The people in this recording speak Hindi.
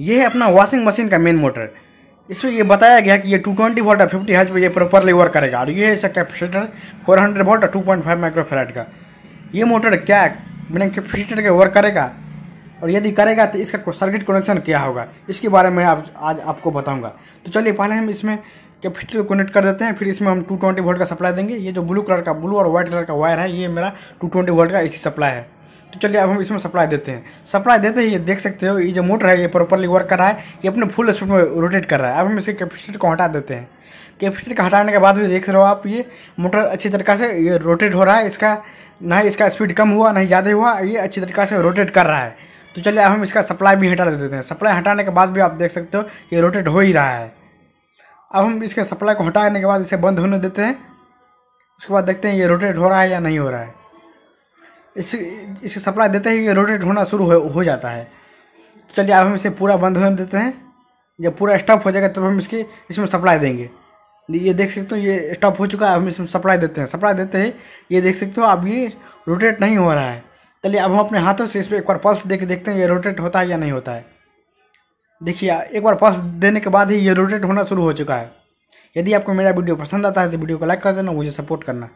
ये है अपना वॉशिंग मशीन का मेन मोटर इसमें ये बताया गया कि ये 220 ट्वेंटी वोल्ट और फिफ्टी हज पर ये प्रॉपरली वर्क करेगा और ये है इसका कैपेसिटर 400 वोल्ट और फाइव माइक्रोफेराइट का ये मोटर क्या बिना कैपेसिटर के वर्क करेगा और यदि करेगा तो इसका सर्किट कनेक्शन क्या होगा इसके बारे में आप आज आपको बताऊंगा तो चलिए पहले हम इसमें कैपेसिटर को कनेक्ट कर देते हैं फिर इसमें हम 220 वोल्ट का सप्लाई देंगे ये जो ब्लू कलर का ब्लू और व्हाइट कलर का वायर है ये मेरा 220 वोल्ट का इसी सप्लाई है तो चलिए अब हम इसमें सप्लाई देते हैं सप्लाई देते ही ये देख सकते हो ये जो मोटर है ये प्रॉपरली वर्क कर रहा है ये अपने फुल स्पीड में रोटेट कर रहा है अब हम इसके कैपेसिटर को हटा देते हैं कैपेसिटर का हटाने के बाद भी देख रहे हो आप ये मोटर अच्छी तरीके से ये रोटेट हो रहा है इसका ना ही इसका स्पीड कम हुआ ना ही ज़्यादा हुआ ये अच्छी तरीके से रोटेट कर रहा है तो चलिए अब हम इसका सप्लाई भी हटा देते हैं सप्लाई हटाने के बाद भी आप देख सकते हो कि रोटेट हो ही रहा है अब हम इसके सप्लाई को हटाने के बाद इसे बंद होने देते हैं उसके बाद देखते हैं ये रोटेट हो रहा है या नहीं हो रहा है इस इसकी सप्लाई देते ही ये रोटेट होना शुरू हो, हो जाता है तो चलिए अब हम इसे पूरा बंद होने देते हैं जब पूरा स्टॉप हो जाएगा तब तो हम इसकी इसमें सप्लाई देंगे ये देख सकते हो ये स्टॉप हो चुका है हम इसमें सप्लाई देते हैं सप्लाई देते ही ये देख सकते हो अब ये रोटेट नहीं हो रहा है चलिए अब हम अपने हाथों से इस पर एक बार पल्स दे के देखते हैं ये रोटेट होता है या नहीं होता है देखिए एक बार पल्स देने के बाद ही ये रोटेट होना शुरू हो चुका है यदि आपको मेरा वीडियो पसंद आता है तो वीडियो को लाइक कर देना मुझे सपोर्ट करना